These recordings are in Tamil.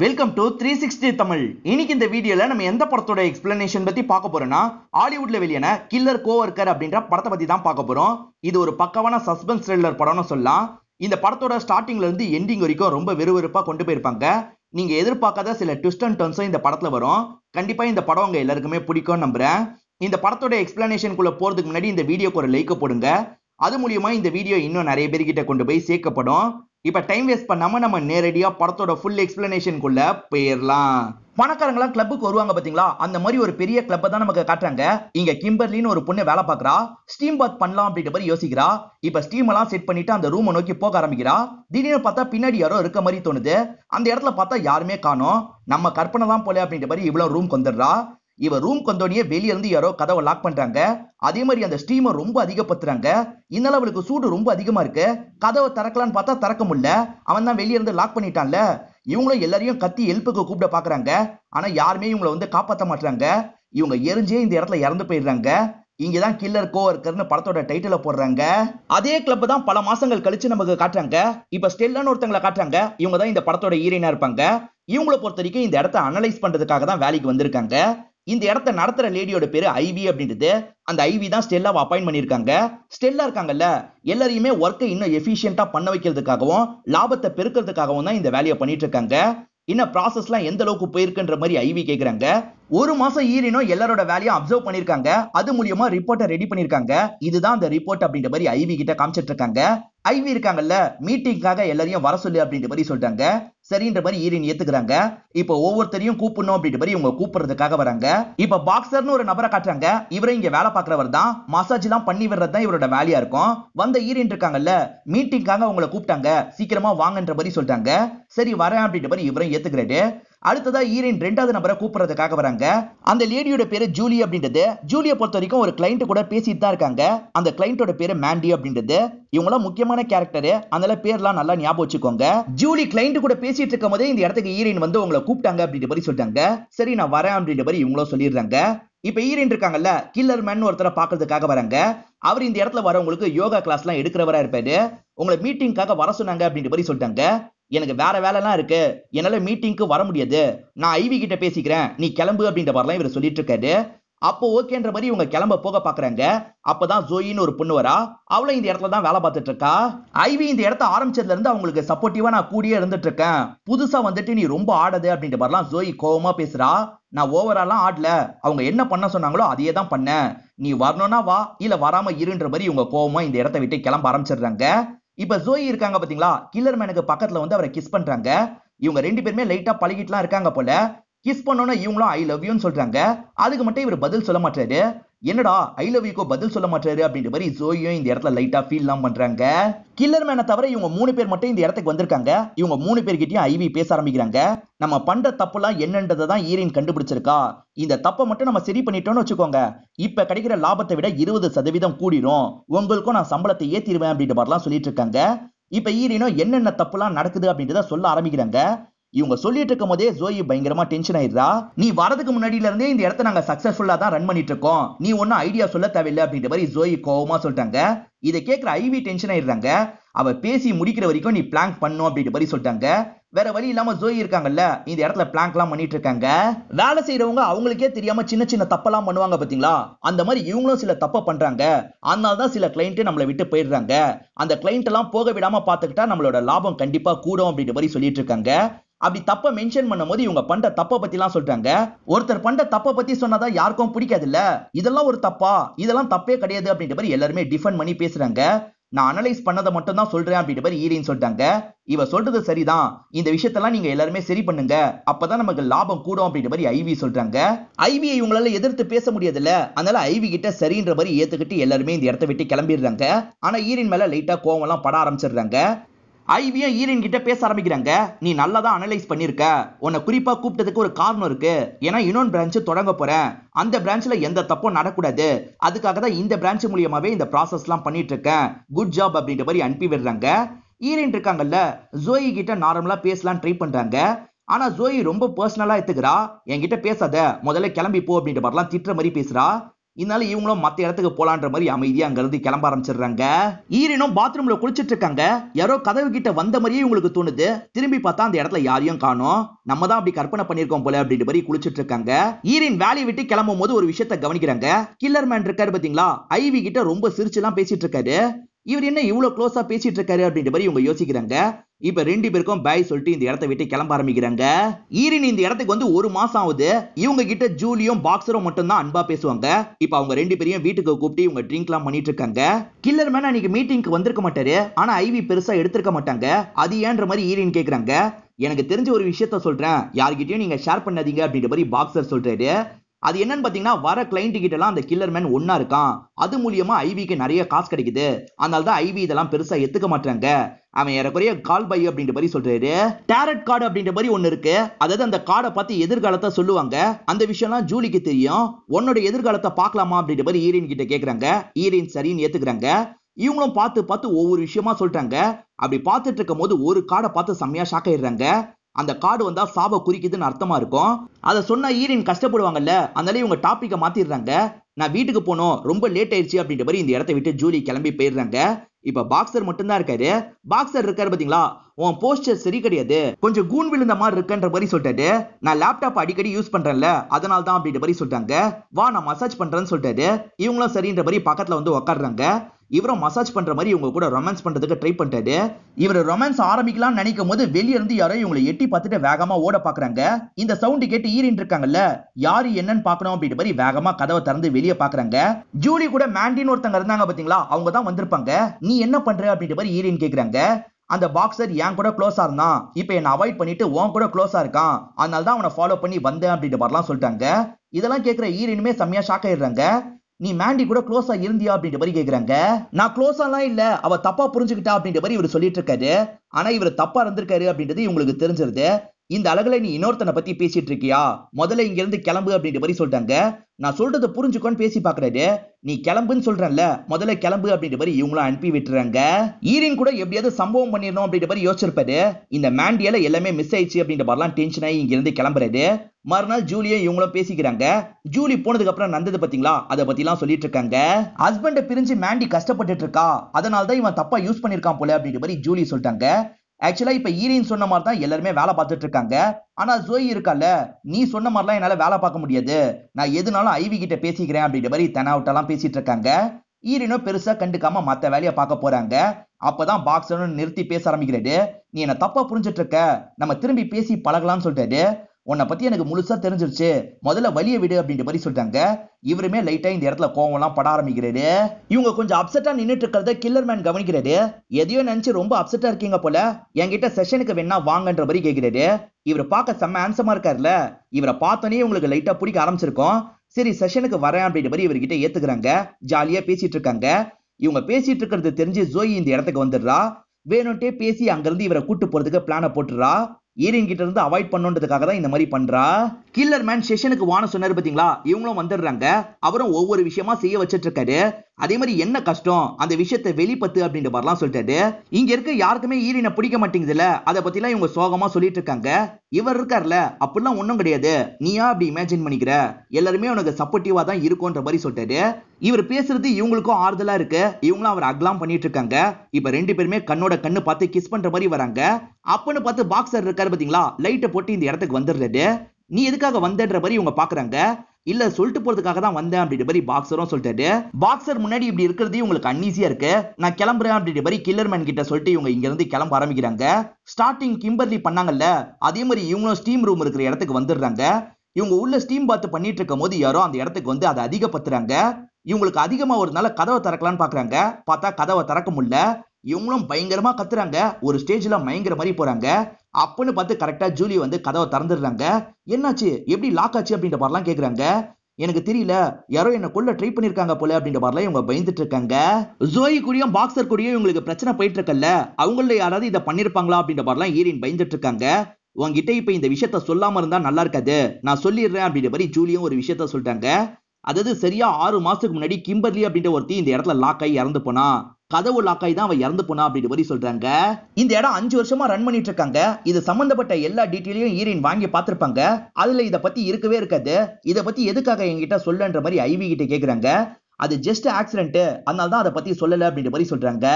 welcome to three sixty Tamil இன்னைக்கு இந்த வீடியோல நம்ம எந்த படத்தோட எக்ஸ்பிளனேஷன் பத்தி பார்க்க போறோம்னா ஹாலிவுட்ல வெளியான கில்லர் கோவர்கர் அப்படின்ற படத்தை பத்தி தான் பார்க்க போறோம் இது ஒரு பக்கவான சஸ்பென்ஸ் த்ரில்லர் படம்னு சொல்லலாம் இந்த படத்தோட ஸ்டார்டிங்ல இருந்து எண்டிங் வரைக்கும் ரொம்ப விறுவிறுப்பா கொண்டு போயிருப்பாங்க நீங்க எதிர்பார்க்காத சில ட்விஸ்ட் அண்ட் டர்ன்ஸும் இந்த படத்துல வரும் கண்டிப்பா இந்த படம் உங்க எல்லாருக்குமே பிடிக்கும் நம்புறேன் இந்த படத்தோட எக்ஸ்பிளனேஷனுக்குள்ள போறதுக்கு முன்னாடி இந்த வீடியோக்கு ஒரு லைக் போடுங்க அது மூலியமா இந்த வீடியோ இன்னும் நிறைய பேர்கிட்ட கொண்டு போய் சேர்க்கப்படும் இப்போ டைம் வேஸ்ட் பண்ணாமல் நம்ம நேரடியாக படத்தோட ஃபுல் எக்ஸ்பிளனேஷனுக்குள்ளே போயிடலாம் பணக்காரங்களா கிளப்புக்கு வருவாங்க பாத்தீங்களா அந்த மாதிரி ஒரு பெரிய கிளப்பை தான் நமக்கு காட்டுறாங்க இங்க கிம்பர்லின்னு ஒரு பொண்ணு வேலை பாக்குறா ஸ்டீம் பாத் பண்ணலாம் அப்படின்ற மாதிரி யோசிக்கிறா இப்ப ஸ்டீம் எல்லாம் செட் பண்ணிட்டு அந்த ரூமை நோக்கி போக ஆரம்பிக்கிறா திடீர்னு பார்த்தா பின்னாடி யாரோ இருக்க மாதிரி தோணுது அந்த இடத்துல பார்த்தா யாருமே காணும் நம்ம கற்பனை தான் போல அப்படின்ற மாதிரி இவ்வளவு ரூம் வந்துடுறா இவர் ரூம் கொண்டோனியே வெளியே இருந்து யாரோ கதவை லாக் பண்றாங்க அதே மாதிரி அந்த ஸ்டீமர் ரொம்ப அதிகப்படுத்துறாங்க இதனால அவளுக்கு சூடு ரொம்ப அதிகமா இருக்கு கதவை திறக்கலான்னு பார்த்தா திறக்க முடியல அவன் தான் வெளியே இருந்து லாக் பண்ணிட்டான்ல இவங்களும் எல்லாரையும் கத்தி ஹெல்ப்புக்கு கூப்பிட பாக்குறாங்க ஆனா யாருமே இவங்களை வந்து காப்பாற்ற மாட்டாங்க இவங்க எரிஞ்சே இந்த இடத்துல இறந்து போயிடுறாங்க இங்கதான் கில்லர் கோ இருக்கர்னு படத்தோட டைட்டில போடுறாங்க அதே கிளப் தான் பல மாசங்கள் கழிச்சு நமக்கு காட்டுறாங்க இப்ப ஸ்டெல்லான்னு ஒருத்தங்களை காட்டுறாங்க இவங்க தான் இந்த படத்தோட ஹீரோயினா இருப்பாங்க இவங்களை பொறுத்த வரைக்கும் இந்த இடத்த அனலைஸ் பண்றதுக்காக தான் வேலைக்கு வந்திருக்காங்க இந்த இடத்த நடத்துற லேடியோட பேரு ஐவி அப்படின்றது அந்த ஐவி தான் ஸ்டெல்லாவை அப்பாயின் பண்ணியிருக்காங்க ஸ்டெல்லா இருக்காங்கல்ல எல்லாரையுமே ஒர்க்கை இன்னும் எஃபிஷியண்டா பண்ண வைக்கிறதுக்காகவும் லாபத்தை பெருக்கிறதுக்காகவும் தான் இந்த வேலையை பண்ணிட்டு இருக்காங்க இன்னும் ப்ராசஸ்லாம் எந்த அளவுக்கு போயிருக்குன்ற மாதிரி ஐவி கேட்குறாங்க ஒரு மாசம் ஈரினும் எல்லாரோட வேலையும் அப்சர்வ் பண்ணியிருக்காங்க அது மூலியமா ரிப்போர்ட்டை ரெடி பண்ணியிருக்காங்க இதுதான் அந்த ரிப்போர்ட் அப்படின்ற மாதிரி ஐவி கிட்ட காமிச்சிட்டு இருக்காங்க ஐவி இருக்காங்கல்ல மீட்டிங்காக எல்லாரையும் வர சொல்லு அப்படின்ற மாதிரி சொல்றாங்க சரின்ற மாதிரி ஈரின் ஏத்துக்கிறாங்க இப்போ ஒவ்வொருத்தரையும் கூப்பிடணும் அப்படின்ற மாதிரி இவங்க கூப்பிடுறதுக்காக வராங்க இப்போ பாக்ஸர்னு ஒரு நபரை காட்டுறாங்க இவரே இங்க வேலை பார்க்குறவர் தான் மசாஜ் எல்லாம் பண்ணி விடுறது தான் இவரோட வேலையா இருக்கும் வந்த ஈரின் இருக்காங்கல்ல மீட்டிங்காக அவங்கள கூப்பிட்டாங்க சீக்கிரமா வாங்கன்ற மாதிரி சொல்லிட்டாங்க சரி வரேன் அப்படின்ற மாதிரி இவரும் ஏத்துக்கிறாரு அடுத்ததா ஈரின் ரெண்டாவது நபரை கூப்பிடுறதுக்காக வராங்க அந்த லேடியோட பேரு ஜூலி அப்படின்றது ஜூலியை பொறுத்த வரைக்கும் ஒரு கிளைண்ட் கூட பேசிட்டு தான் இருக்காங்க அந்த கிளைண்டோட பேரு மேண்டி அப்படின்றது இவங்களாம் முக்கியமான கேரக்டர் அதனால பேர்லாம் நல்லா ஞாபகம் வச்சுக்கோங்க ஜூலி கிளைண்ட் கூட பேசிட்டு இருக்கும் போதே இந்த இடத்துக்கு ஈரின் வந்து உங்களை கூப்பிட்டாங்க அப்படின்ற மாதிரி சொல்லிட்டாங்க சரி நான் வரேன் அப்படின்ற மாதிரி இவங்களும் சொல்லிடுறாங்க இப்போ ஈரின் இருக்காங்கல்ல கில்லர் மேன் ஒருத்தரை பார்க்கறதுக்காக வராங்க அவர் இந்த இடத்துல வரவங்களுக்கு யோகா கிளாஸ்லாம் எடுக்கிறவரா இருப்பாரு உங்களை மீட்டிங்காக வர சொன்னாங்க அப்படின்ற மாதிரி சொல்லிட்டாங்க எனக்கு வேற வேலைலாம் இருக்கு என்னால மீட்டிங்க்கு வர முடியாது நான் ஐவி கிட்ட பேசிக்கிறேன் நீ கிளம்பு அப்படின்ற மாதிரிலாம் இவர் சொல்லிட்டு இருக்காரு அப்போ ஓகேன்ற மாதிரி இவங்க கிளம்ப போக பாக்குறாங்க அப்பதான் ஜோயின்னு ஒரு பொண்ணு வரா அவளும் இந்த இடத்துல தான் வேலை பார்த்துட்டு இருக்கா ஐவி இந்த இடத்த ஆரம்பிச்சதுல இருந்து அவங்களுக்கு சப்போர்ட்டிவா நான் கூடியே இருந்துட்டு இருக்கேன் புதுசா வந்துட்டு நீ ரொம்ப ஆடுது அப்படின்ற மாதிரிலாம் ஜோயி கோவமா பேசுறா நான் ஓவராலாம் ஆடல அவங்க என்ன பண்ண சொன்னாங்களோ அதையே தான் பண்ணேன் நீ வரணும்னா வா இல்ல வராம இருன்ற மாதிரி இவங்க கோவமா இந்த இடத்த விட்டு கிளம்ப ஆரம்பிச்சிடுறாங்க இப்ப ஜோயி இருக்காங்க பாத்தீங்களா கில்லர் மேனுக்கு பக்கத்துல வந்து அவரை கிஸ் பண்றாங்க இவங்க ரெண்டு பேருமே லைட்டா பழகிட்டுலாம் இருக்காங்க போல கிஸ் பண்ணோன்னா இவங்களும் ஐ லவ் யூன்னு சொல்றாங்க அதுக்கு மட்டும் இவர் பதில் சொல்ல மாட்டாரு என்னடா ஐ லவ் யூக்கோ பதில் சொல்ல மாட்டாரு அப்படின்ற மாதிரி ஜோயும் இந்த இடத்துல லைட்டா ஃபீல் எல்லாம் பண்றாங்க கில்லர் மேனை தவிர இவங்க மூணு பேர் மட்டும் இந்த இடத்துக்கு வந்திருக்காங்க இவங்க மூணு பேர்கிட்டயும் ஐவி பேச ஆரம்பிக்கிறாங்க நம்ம பண்ற தப்புலாம் என்னன்றதை ஈரின் கண்டுபிடிச்சிருக்கா இந்த தப்பை மட்டும் நம்ம சரி பண்ணிட்டோம்னு வச்சுக்கோங்க இப்ப கிடைக்கிற லாபத்தை விட இருபது சதவீதம் கூடிரும் உங்களுக்கும் நான் சம்பளத்தை ஏத்திருவேன் அப்படின்ற மாதிரிலாம் சொல்லிட்டு இருக்காங்க இப்ப ஈரினும் என்னென்ன தப்புலாம் நடக்குது அப்படின்றத சொல்ல ஆரம்பிக்கிறாங்க இவங்க சொல்லிட்டு இருக்கும் போதே ஜோயி பயங்கரமா டென்ஷன் ஆயிடுறா நீ வரதுக்கு முன்னாடியில இருந்தே இந்த இடத்த நாங்க சக்சஸ்ஃபுல்லா தான் ரன் பண்ணிட்டு இருக்கோம் நீ ஒன்னும் ஐடியா சொல்ல தேவையில்லை அப்படின்ற மாதிரி ஜோயி கோவமா சொல்லிட்டாங்க இதை கேட்கிற ஐவி டென்ஷன் ஆயிடுறாங்க அவ பேசி முடிக்கிற வரைக்கும் நீ பிளாங்க் பண்ணும் அப்படின்ற மாதிரி சொல்லிட்டாங்க வேற வழி இல்லாம ஜோயி இருக்காங்கல்ல இந்த இடத்துல எல்லாம் பண்ணிட்டு இருக்காங்க வேலை செய்யறவங்க அவங்களுக்கே தெரியாம சின்ன சின்ன தப்பெல்லாம் பண்ணுவாங்க பாத்தீங்களா அந்த மாதிரி இவங்களும் சில தப்ப பண்றாங்க அதனால தான் சில கிளைண்ட் நம்மளை விட்டு போயிடுறாங்க அந்த கிளைண்ட் எல்லாம் போக விடாம பாத்துக்கிட்டா நம்மளோட லாபம் கண்டிப்பா கூடும் அப்படின்ற மாதிரி சொல்லிட்டு இருக்காங்க அப்படி தப்பை மென்ஷன் பண்ணும்போது இவங்க பண்ற தப்பை எல்லாம் சொல்றாங்க ஒருத்தர் பண்ற தப்பை பத்தி சொன்னதா யாருக்கும் இல்ல இதெல்லாம் ஒரு தப்பா இதெல்லாம் தப்பே கிடையாது அப்படின்ற மாதிரி எல்லாருமே டிஃபன் பண்ணி பேசுறாங்க நான் அனலைஸ் பண்ணதை மட்டும் தான் சொல்றேன் அப்படின்ற மாதிரி ஈரின்னு சொல்லிட்டாங்க இவ சொல்றது சரிதான் இந்த விஷயத்தெல்லாம் நீங்க எல்லாருமே சரி பண்ணுங்க அப்பதான் நமக்கு லாபம் கூடும் அப்படின்ற மாதிரி ஐவி சொல்றாங்க ஐவியை இவங்களால எதிர்த்து பேச முடியாதுல்ல அதனால ஐவி கிட்ட சரின்ற மாதிரி ஏத்துக்கிட்டு எல்லாருமே இந்த இடத்த விட்டு கிளம்பிடுறாங்க ஆனா ஈரின் மேல லைட்டா கோவம் எல்லாம் பட ஆரம்பிச்சிடுறாங்க ஐவியும் ஈரின் கிட்ட பேச ஆரம்பிக்கிறாங்க நீ நல்லா தான் அனலைஸ் பண்ணிருக்க உன்னை குறிப்பா கூப்பிட்டதுக்கு ஒரு காரணம் இருக்கு ஏன்னா இன்னொன்று பிரான்ச்சு தொடங்க போறேன் அந்த பிரான்ச்ல எந்த தப்பும் நடக்கூடாது அதுக்காக தான் இந்த பிரான்ச் மூலியமாவே இந்த ப்ராசஸ்லாம் பண்ணிட்டு இருக்கேன் குட் ஜாப் அப்படின்ற மாதிரி அனுப்பி விடுறாங்க ஈரன் இருக்காங்கல்ல ஜோயி கிட்ட நார்மலா பேசலாம் ட்ரை பண்றாங்க ஆனா ஜோயி ரொம்ப பர்சனலா எடுத்துக்கிறா என்கிட்ட பேசாத முதல்ல கிளம்பி போ அப்படின்ற மாதிரிலாம் திட்டுற மாதிரி பேசுறா இதனால இவங்களும் மற்ற இடத்துக்கு போலான்ற மாதிரி அமைதியா அங்கிருந்து கிளம்ப ஆரம்பிச்சிடுறாங்க ஈரினும் பாத்ரூம்ல குளிச்சிட்டு இருக்காங்க யாரோ கதவு கிட்ட வந்த மாதிரியே இவங்களுக்கு தோணுது திரும்பி பார்த்தா அந்த இடத்துல யாரையும் காணும் நம்ம தான் அப்படி கற்பனை பண்ணிருக்கோம் போல அப்படின்ற மாதிரி குளிச்சிட்டு இருக்காங்க ஈரின் வேலையை விட்டு கிளம்பும் போது ஒரு விஷயத்த கவனிக்கிறாங்க கில்லர் மேன் இருக்காரு பாத்தீங்களா ஐவி கிட்ட ரொம்ப சிரிச்சு எல்லாம் பேசிட்டு இருக்காரு இவர் என்ன இவ்வளோ க்ளோஸாக பேசிட்டு இருக்காரு அப்படின்ற மாதிரி இவங்க யோசிக்கிறாங்க இப்ப ரெண்டு பேருக்கும் பாய் சொல்லிட்டு இந்த இடத்த விட்டு கிளம்ப ஆரம்பிக்கிறாங்க ஈரின் இந்த இடத்துக்கு வந்து ஒரு மாசம் ஆகுது இவங்க கிட்ட ஜூலியும் பாக்ஸரும் மட்டும் தான் அன்பா பேசுவாங்க இப்ப அவங்க ரெண்டு பேரையும் வீட்டுக்கு கூப்பிட்டு இவங்க ட்ரிங்க் எல்லாம் பண்ணிட்டு இருக்காங்க கில்லர் மேன அன்னைக்கு மீட்டிங்க்கு வந்திருக்க மாட்டாரு ஆனா ஐவி பெருசா எடுத்திருக்க மாட்டாங்க அது ஏன்ற மாதிரி ஈரின் கேக்குறாங்க எனக்கு தெரிஞ்ச ஒரு விஷயத்த சொல்றேன் யார்கிட்டயும் நீங்க ஷேர் பண்ணாதீங்க அப்படின்ற மாதிரி பாக்ஸர் சொல்றாரு அது என்னன்னு பார்த்தீங்கன்னா வர கிளைண்ட் கிட்டலாம் அந்த கில்லர் மேன் ஒன்னா இருக்கான் அது மூலியமா ஐவிக்கு நிறைய காசு கிடைக்குது அதனால தான் ஐவி இதெல்லாம் பெருசா எடுத்துக்க மாட்டாங்க அவன் ஏறக்குறைய கால் பை அப்படின்ற மாதிரி சொல்றாரு டேரட் கார்டு அப்படின்ற மாதிரி ஒன்னு இருக்கு அதாவது அந்த கார்டை பார்த்து எதிர்காலத்தை சொல்லுவாங்க அந்த விஷயம்லாம் ஜூலிக்கு தெரியும் உன்னோட எதிர்காலத்தை பார்க்கலாமா அப்படின்ற மாதிரி ஈரின் கிட்ட கேக்குறாங்க ஈரின் சரின்னு ஏத்துக்கிறாங்க இவங்களும் பார்த்து பார்த்து ஒவ்வொரு விஷயமா சொல்றாங்க அப்படி பார்த்துட்டு இருக்கும் போது ஒரு கார்டை பார்த்து செம்மையா ஷாக் ஆயிடுறாங்க அந்த கார்டு வந்தா சாவை குறிக்குதுன்னு அர்த்தமா இருக்கும் அதை சொன்னா ஈரின் கஷ்டப்படுவாங்கல்ல அதனால இவங்க டாப்பிக்கை மாத்திடுறாங்க நான் வீட்டுக்கு போனோம் ரொம்ப லேட் ஆயிடுச்சு அப்படின்ற மாதிரி இந்த இடத்த விட்டு ஜூலி கிளம்பி போயிடுறாங்க இப்ப பாக்ஸர் மட்டும்தான் இருக்காரு பாக்ஸர் இருக்காரு பாத்தீங்களா உன் போஸ்டர் சரி கிடையாது கொஞ்சம் கூண் விழுந்த மாதிரி இருக்குன்ற மாதிரி சொல்லிட்டாரு நான் லேப்டாப் அடிக்கடி யூஸ் பண்றேன்ல அதனால தான் அப்படின்ற மாதிரி சொல்லிட்டாங்க வா நான் மசாஜ் பண்றேன்னு சொல்லிட்டாரு இவங்களும் சரின்ற மாதிரி பக்கத்துல வந்து உக்காடுறாங்க இவரும் மசாஜ் பண்ற மாதிரி இவங்க கூட ரொமான்ஸ் பண்றதுக்கு ட்ரை பண்ணிட்டாரு இவர் ரொமான்ஸ் ஆரம்பிக்கலாம்னு நினைக்கும் போது வெளியே இருந்து யாரோ இவங்களை எட்டி பார்த்துட்டு வேகமா ஓட பாக்குறாங்க இந்த சவுண்டு கேட்டு ஈரின் இருக்காங்கல்ல யாரு என்னன்னு பார்க்கணும் அப்படின்ற மாதிரி வேகமா கதவை திறந்து வெளியே பாக்குறாங்க ஜூலி கூட மேண்டின்னு ஒருத்தங்க இருந்தாங்க பாத்தீங்களா அவங்க தான் வந்திருப்பாங்க நீ என்ன பண்ற அப்படின்ற மாதிரி ஈரின் கேக்குறாங்க அந்த பாக்ஸர் என் கூட க்ளோஸாக இருந்தான் இப்போ என்னை அவாய்ட் பண்ணிட்டு உன் கூட க்ளோஸாக இருக்கான் அதனால தான் அவனை ஃபாலோ பண்ணி வந்தேன் அப்படின்ற மாதிரிலாம் சொல்லிட்டாங்க இதெல்லாம் கேட்குற ஈரினுமே செம்மையா ஷாக் ஆயிடுறாங்க நீ மேண்டி கூட க்ளோஸா இருந்தியா அப்படின்ற மாதிரி கேக்குறாங்க நான் க்ளோஸாலாம் இல்ல அவ தப்பா புரிஞ்சுக்கிட்டா அப்படின்ற மாதிரி இவர் சொல்லிட்டு இருக்காரு ஆனா இவர் தப்பா இருந்திருக்காரு அப்படின்றது இவங்களுக்கு தெரிஞ்சிருது இந்த அழகுல நீ இன்னொருத்தனை பத்தி பேசிட்டு இருக்கியா முதல்ல இங்க இருந்து கிளம்பு அப்படின்ற மாதிரி சொல்லிட்டாங்க நான் சொல்றத புரிஞ்சுக்கோன்னு பேசி பாக்குறாரு நீ கிளம்புன்னு சொல்றேன்ல முதல்ல கிளம்பு அப்படின்ற மாதிரி இவங்களும் அனுப்பி விட்டுறாங்க ஈரின் கூட எப்படியாவது சம்பவம் பண்ணிடணும் அப்படின்ற மாதிரி யோசிச்சிருப்பாரு இந்த மேண்டியால எல்லாமே மிஸ் ஆயிடுச்சு அப்படின்ற மாதிரிலாம் டென்ஷன் ஆகி இங்க இருந்து கிளம்புறாரு மறுநாள் ஜூலியை இவங்களும் பேசிக்கிறாங்க ஜூலி போனதுக்கு அப்புறம் நந்தது பாத்தீங்களா அதை எல்லாம் சொல்லிட்டு இருக்காங்க ஹஸ்பண்டை பிரிஞ்சு மேண்டி கஷ்டப்பட்டு இருக்கா அதனாலதான் தான் இவன் தப்பா யூஸ் பண்ணிருக்கான் போல அப்படின்ற மாதிரி ஜூலி சொல்லிட்டாங்க ஆக்சுவலா இப்ப ஈரின் சொன்ன மாதிரி தான் எல்லாருமே வேலை பார்த்துட்டு இருக்காங்க ஆனா ஜோய் இருக்கால நீ சொன்ன மாதிரிலாம் என்னால வேலை பார்க்க முடியாது நான் எதுனாலும் ஐவி கிட்ட பேசிக்கிறேன் அப்படின்ற மாதிரி தெனாவிட்டெல்லாம் பேசிட்டு இருக்காங்க ஈரினோ பெருசா கண்டுக்காம மத்த வேலையை பார்க்க போறாங்க அப்பதான் பாக்ஸரும் நிறுத்தி பேச ஆரம்பிக்கிறாரு நீ என்ன தப்பா புரிஞ்சிட்டு இருக்க நம்ம திரும்பி பேசி பழகலாம்னு சொல்லிட்டாரு உன்னை பத்தி எனக்கு முழுசா தெரிஞ்சிருச்சு முதல்ல வலிய விடு அப்படின்ற மாதிரி சொல்லிட்டாங்க இவருமே லைட்டா இந்த இடத்துல கோவம்லாம் பட ஆரம்பிக்கிறாரு இவங்க கொஞ்சம் அப்செட்டா நின்றுட்டு இருக்கிறத கில்லர் மேன் கவனிக்கிறாரு எதையோ நினைச்சு ரொம்ப அப்செட்டா இருக்கீங்க போல என்கிட்ட செஷனுக்கு வேணா வாங்கன்ற மாதிரி கேட்கிறாரு இவர் பார்க்க செம்ம ஆன்சமா இருக்காருல்ல இவரை பார்த்தோன்னே உங்களுக்கு லைட்டா பிடிக்க ஆரம்பிச்சிருக்கோம் சரி செஷனுக்கு வரேன் அப்படின்ற மாதிரி இவர்கிட்ட ஏத்துக்கிறாங்க ஜாலியா பேசிட்டு இருக்காங்க இவங்க பேசிட்டு இருக்கிறது தெரிஞ்சு ஜோயி இந்த இடத்துக்கு வந்துடுறா வேணும்ட்டே பேசி அங்கிருந்து இவரை கூட்டு போறதுக்கு பிளான போட்டுறா ஈரியன் கிட்ட இருந்து அவாய்ட் பண்ணுன்றதுக்காக தான் இந்த மாதிரி பண்ணுறா கில்லர் மேன் செஷனுக்கு வான சொன்னாரு பாத்தீங்களா இவங்களும் வந்துடுறாங்க அவரும் ஒவ்வொரு விஷயமா செய்ய வச்சிட்டு இருக்காரு அதே மாதிரி என்ன கஷ்டம் அந்த விஷயத்த வெளிப்பத்து அப்படின்ற வரலாம் சொல்லிட்டாரு இங்க இருக்க யாருக்குமே ஈரினை பிடிக்க மாட்டேங்குதுல அதை பத்திலாம் இவங்க சோகமா சொல்லிட்டு இருக்காங்க இவர் இருக்கார்ல அப்படிலாம் ஒண்ணும் கிடையாது நீயா அப்படி இமேஜின் பண்ணிக்கிற எல்லாருமே உனக்கு சப்போர்ட்டிவா தான் இருக்கும்ன்ற மாதிரி சொல்லிட்டாரு இவர் பேசுறது இவங்களுக்கும் ஆறுதலா இருக்கு இவங்களும் அவர் அக்லாம் பண்ணிட்டு இருக்காங்க இப்ப ரெண்டு பேருமே கண்ணோட கண்ணு பார்த்து கிஸ் பண்ற மாதிரி வராங்க அப்பன்னு பார்த்து பாக்ஸர் இருக்காரு பாத்தீங்களா லைட்டை போட்டு இந்த இடத்துக்கு வந்துடுறாரு நீ எதுக்காக வந்தன்ற மாதிரி இவங்க பாக்குறாங்க இல்ல சொல்லிட்டு போறதுக்காக தான் வந்தேன் அப்படின்ற மாதிரி பாக்ஸரும் சொல்லிட்டாரு பாக்ஸர் முன்னாடி இப்படி இருக்கிறது உங்களுக்கு அன்ஈசியா இருக்கு நான் கிளம்புறேன் அப்படின்ற மாதிரி கில்லர்மேன் கிட்ட சொல்லிட்டு இவங்க இங்க இருந்து கிளம்ப ஆரம்பிக்கிறாங்க ஸ்டார்டிங் கிம்பர்லி பண்ணாங்கல்ல அதே மாதிரி இவங்களும் ஸ்டீம் ரூம் இருக்கிற இடத்துக்கு வந்துடுறாங்க இவங்க உள்ள ஸ்டீம் பாத் பண்ணிட்டு இருக்கும் போது யாரோ அந்த இடத்துக்கு வந்து அதை அதிகப்படுத்துறாங்க இவங்களுக்கு அதிகமா நல்ல கதவை திறக்கலான்னு பாக்குறாங்க பார்த்தா கதவை திறக்க முடியல இவங்களும் பயங்கரமா கத்துறாங்க ஒரு ஸ்டேஜ்ல பயங்கர மாதிரி போறாங்க அப்பன்னு பார்த்து கரெக்டாக ஜூலி வந்து கதவை திறந்துடுறாங்க என்னாச்சு எப்படி லாக் ஆச்சு அப்படின்ற மாதிரிலாம் கேட்குறாங்க எனக்கு தெரியல யாரோ என்ன கொள்ள ட்ரை பண்ணிருக்காங்க போல அப்படின்ற மாதிரிலாம் இவங்க பயந்துட்டு இருக்காங்க ஜோயி கூடியும் பாக்ஸர் கூடியும் இவங்களுக்கு பிரச்சனை போயிட்டு இருக்கல அவங்கள யாராவது இதை பண்ணிருப்பாங்களா அப்படின்ற மாதிரிலாம் ஈரின் பயந்துட்டு இருக்காங்க உங்ககிட்ட இப்போ இந்த விஷயத்த சொல்லாம இருந்தா நல்லா இருக்காது நான் சொல்லிடுறேன் அப்படின்ற மாதிரி ஜூலியும் ஒரு விஷயத்த சொல்லிட்டாங்க அதாவது சரியா ஆறு மாசத்துக்கு முன்னாடி கிம்பர்லி அப்படின்ற ஒருத்தி இந்த இடத்துல லாக் ஆகி இறந்து போனா கதவு லாக்காய் தான் அவ இறந்து போனா அப்படின்ற வரி சொல்றாங்க இந்த இடம் அஞ்சு வருஷமா ரன் பண்ணிட்டு இருக்காங்க இது சம்பந்தப்பட்ட எல்லா டீட்டெயிலையும் ஈரின் வாங்கி பார்த்திருப்பாங்க அதுல இதை பத்தி இருக்கவே இருக்காது இதை பத்தி எதுக்காக என்கிட்ட சொல்லன்ற மாதிரி ஐவி கிட்ட கேக்குறாங்க அது ஜஸ்ட் ஆக்சிடென்ட் அதனால தான் அதை பத்தி சொல்லல அப்படின்ற மாதிரி சொல்றாங்க